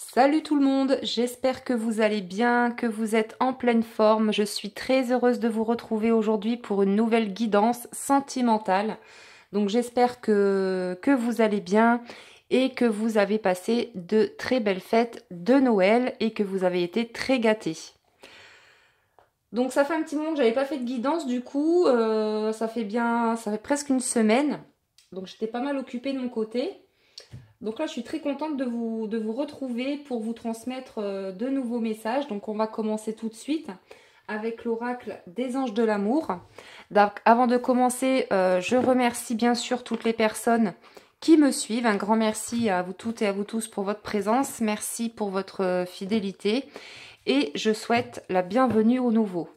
Salut tout le monde, j'espère que vous allez bien, que vous êtes en pleine forme. Je suis très heureuse de vous retrouver aujourd'hui pour une nouvelle guidance sentimentale. Donc j'espère que, que vous allez bien et que vous avez passé de très belles fêtes de Noël et que vous avez été très gâtés. Donc ça fait un petit moment que j'avais pas fait de guidance du coup, euh, ça fait bien, ça fait presque une semaine. Donc j'étais pas mal occupée de mon côté. Donc là, je suis très contente de vous, de vous retrouver pour vous transmettre euh, de nouveaux messages. Donc on va commencer tout de suite avec l'oracle des anges de l'amour. Avant de commencer, euh, je remercie bien sûr toutes les personnes qui me suivent. Un grand merci à vous toutes et à vous tous pour votre présence. Merci pour votre euh, fidélité. Et je souhaite la bienvenue au nouveau.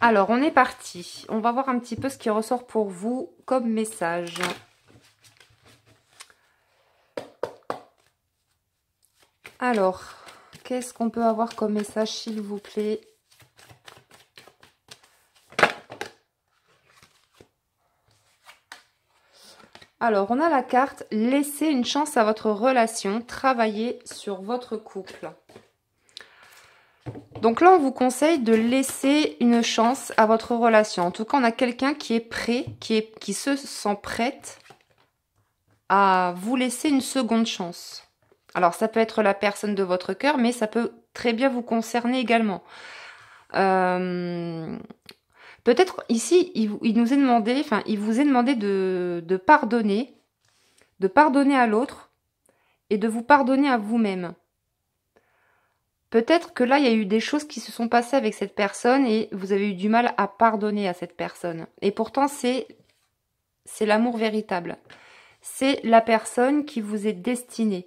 Alors, on est parti. On va voir un petit peu ce qui ressort pour vous comme message. Alors, qu'est-ce qu'on peut avoir comme message, s'il vous plaît Alors, on a la carte « Laissez une chance à votre relation, travaillez sur votre couple ». Donc là, on vous conseille de laisser une chance à votre relation. En tout cas, on a quelqu'un qui est prêt, qui, qui se sent prête à vous laisser une seconde chance. Alors ça peut être la personne de votre cœur, mais ça peut très bien vous concerner également. Euh, peut-être ici, il, nous est demandé, enfin, il vous est demandé de, de pardonner, de pardonner à l'autre et de vous pardonner à vous-même. Peut-être que là, il y a eu des choses qui se sont passées avec cette personne et vous avez eu du mal à pardonner à cette personne. Et pourtant, c'est l'amour véritable. C'est la personne qui vous est destinée.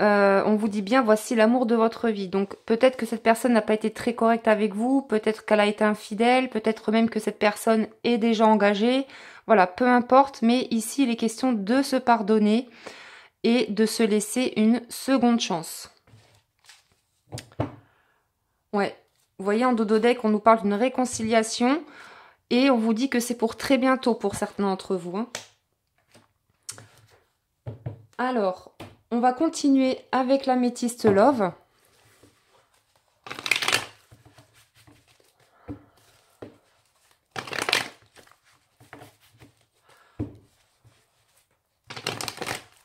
Euh, on vous dit bien voici l'amour de votre vie. Donc peut-être que cette personne n'a pas été très correcte avec vous, peut-être qu'elle a été infidèle, peut-être même que cette personne est déjà engagée. Voilà, peu importe, mais ici il est question de se pardonner et de se laisser une seconde chance. Ouais, vous voyez en dodo deck on nous parle d'une réconciliation et on vous dit que c'est pour très bientôt pour certains d'entre vous. Hein. Alors, on va continuer avec la Métiste Love.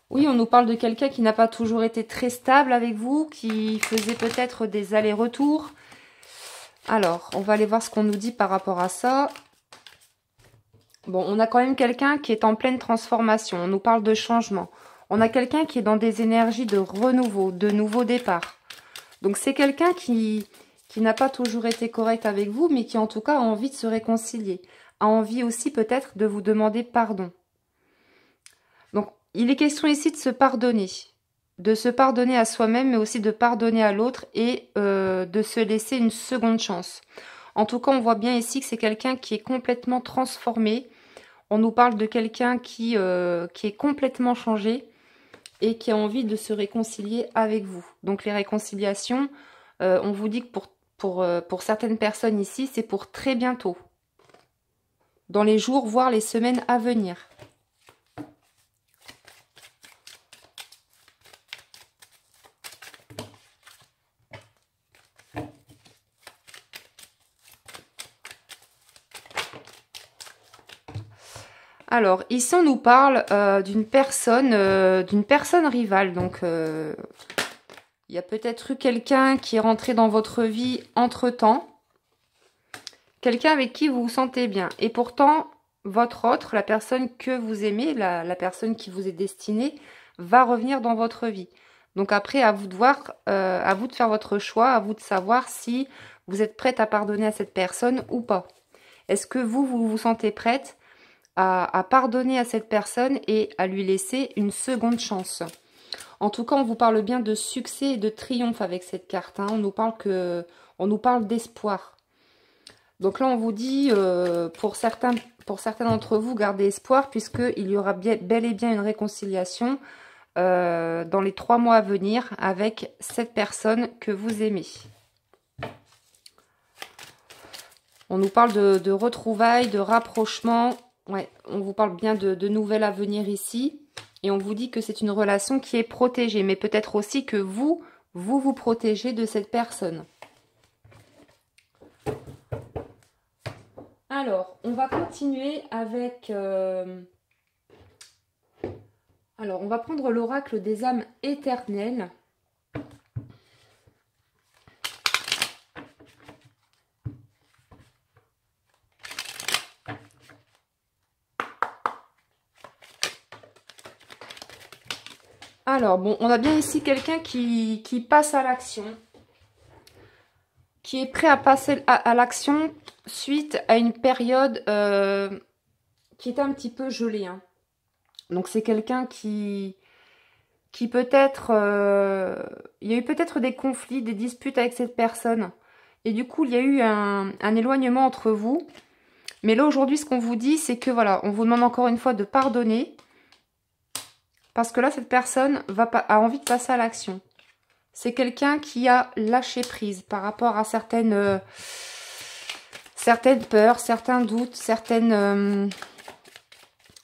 Oui, on nous parle de quelqu'un qui n'a pas toujours été très stable avec vous, qui faisait peut-être des allers-retours. Alors, on va aller voir ce qu'on nous dit par rapport à ça. Bon, on a quand même quelqu'un qui est en pleine transformation. On nous parle de changement. On a quelqu'un qui est dans des énergies de renouveau, de nouveau départ. Donc c'est quelqu'un qui, n'a pas toujours été correct avec vous, mais qui en tout cas a envie de se réconcilier, a envie aussi peut-être de vous demander pardon. Donc il est question ici de se pardonner, de se pardonner à soi-même, mais aussi de pardonner à l'autre et euh, de se laisser une seconde chance. En tout cas, on voit bien ici que c'est quelqu'un qui est complètement transformé. On nous parle de quelqu'un qui euh, est complètement changé, et qui a envie de se réconcilier avec vous. Donc les réconciliations, euh, on vous dit que pour, euh, pour certaines personnes ici, c'est pour très bientôt, dans les jours, voire les semaines à venir. Alors, ici, on nous parle euh, d'une personne, euh, d'une personne rivale. Donc, euh, il y a peut-être eu quelqu'un qui est rentré dans votre vie entre-temps. Quelqu'un avec qui vous vous sentez bien. Et pourtant, votre autre, la personne que vous aimez, la, la personne qui vous est destinée, va revenir dans votre vie. Donc après, à vous de voir, à vous de faire votre choix, à vous de savoir si vous êtes prête à pardonner à cette personne ou pas. Est-ce que vous, vous vous sentez prête à, pardonner à cette personne et à lui laisser une seconde chance. En tout cas, on vous parle bien de succès et de triomphe avec cette carte. Hein. On nous parle que, on nous parle d'espoir. Donc là, on vous dit, euh, pour certains, pour certains d'entre vous, gardez espoir puisqu'il y aura bel et bien une réconciliation euh, dans les trois mois à venir avec cette personne que vous aimez. On nous parle de, de retrouvailles, de rapprochement Ouais, on vous parle bien de, de nouvelles à venir ici. Et on vous dit que c'est une relation qui est protégée. Mais peut-être aussi que vous, vous vous protégez de cette personne. Alors, on va continuer avec... Euh, alors, on va prendre l'oracle des âmes éternelles. Alors, bon, on a bien ici quelqu'un qui, passe à l'action. Qui est prêt à passer à, l'action suite à une période euh, qui est un petit peu gelée. Hein. Donc, c'est quelqu'un qui, qui peut-être... Euh, il y a eu peut-être des conflits, des disputes avec cette personne. Et du coup, il y a eu un, un éloignement entre vous. Mais là, aujourd'hui, ce qu'on vous dit, c'est que, voilà, on vous demande encore une fois de pardonner parce que là, cette personne va a envie de passer à l'action. C'est quelqu'un qui a lâché prise par rapport à certaines, euh, certaines peurs, certains doutes, certaines... Euh,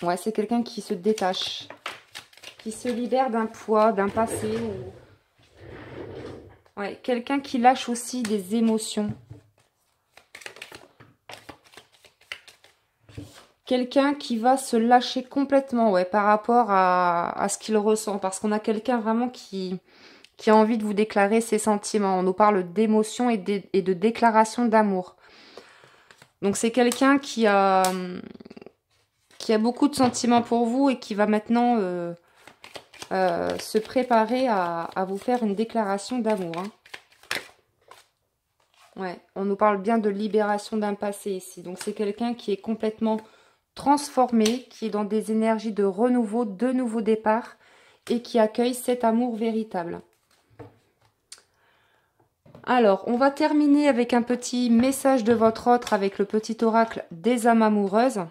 ouais, c'est quelqu'un qui se détache, qui se libère d'un poids, d'un passé. Ouais, quelqu'un qui lâche aussi des émotions. quelqu'un qui va se lâcher complètement ouais, par rapport à, ce qu'il ressent. Parce qu'on a quelqu'un vraiment qui, qui a envie de vous déclarer ses sentiments. On nous parle d'émotion et, de, et déclaration d'amour. Donc c'est quelqu'un qui a, qui a beaucoup de sentiments pour vous et qui va maintenant euh, euh, se préparer à, vous faire une déclaration d'amour. Hein. Ouais, on nous parle bien de libération d'un passé ici. Donc c'est quelqu'un qui est complètement transformé, qui est dans des énergies de renouveau, de nouveau départ, et qui accueille cet amour véritable. Alors, on va terminer avec un petit message de votre autre avec le petit oracle des âmes amoureuses.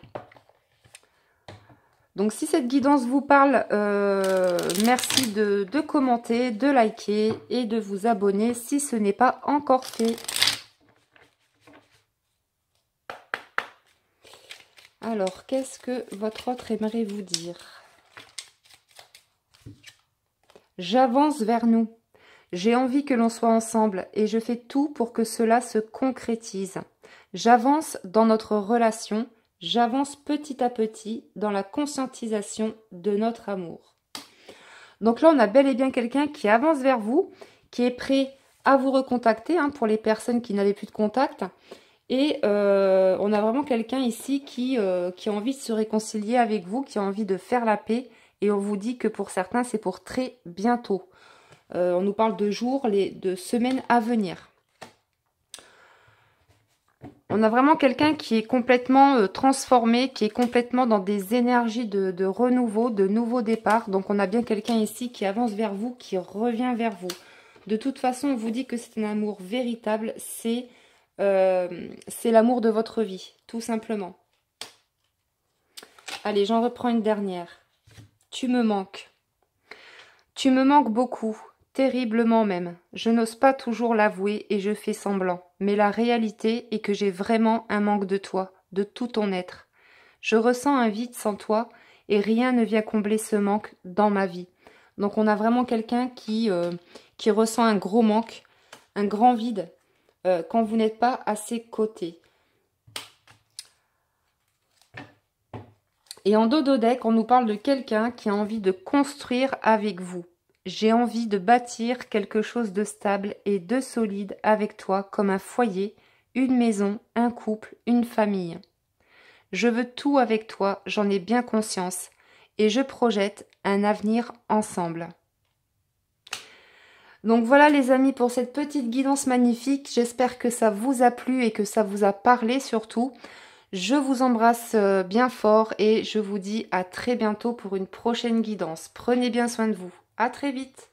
Donc si cette guidance vous parle, euh, merci de commenter, de liker et de vous abonner si ce n'est pas encore fait. Alors, qu'est-ce que votre autre aimerait vous dire J'avance vers nous. J'ai envie que l'on soit ensemble et je fais tout pour que cela se concrétise. J'avance dans notre relation, j'avance petit à petit dans la conscientisation de notre amour. Donc là, on a bel et bien quelqu'un qui avance vers vous, qui est prêt à vous recontacter hein, pour les personnes qui n'avaient plus de contact, et euh, on a vraiment quelqu'un ici qui, euh, qui a envie de se réconcilier avec vous, qui a envie de faire la paix. Et on vous dit que pour certains, c'est pour très bientôt. Euh, on nous parle de jours, de semaines à venir. On a vraiment quelqu'un qui est complètement transformé, qui est complètement dans des énergies de, de renouveau, de nouveau départ. Donc on a bien quelqu'un ici qui avance vers vous, qui revient vers vous. De toute façon, on vous dit que c'est un amour véritable, c'est euh, c'est l'amour de votre vie, tout simplement. Allez, j'en reprends une dernière. Tu me manques. Tu me manques beaucoup, terriblement même. Je n'ose pas toujours l'avouer et je fais semblant. Mais la réalité est que j'ai vraiment un manque de toi, de tout ton être. Je ressens un vide sans toi et rien ne vient combler ce manque dans ma vie. Donc on a vraiment quelqu'un qui, euh, qui ressent un gros manque, un grand vide euh, quand vous n'êtes pas à ses côtés. Et en dodo on nous parle de quelqu'un qui a envie de construire avec vous. J'ai envie de bâtir quelque chose de stable et de solide avec toi, comme un foyer, une maison, un couple, une famille. Je veux tout avec toi, j'en ai bien conscience, et je projette un avenir ensemble. Donc voilà les amis pour cette petite guidance magnifique. J'espère que ça vous a plu et que ça vous a parlé surtout. Je vous embrasse euh, bien fort et je vous dis à très bientôt pour une prochaine guidance. Prenez bien soin de vous. À très vite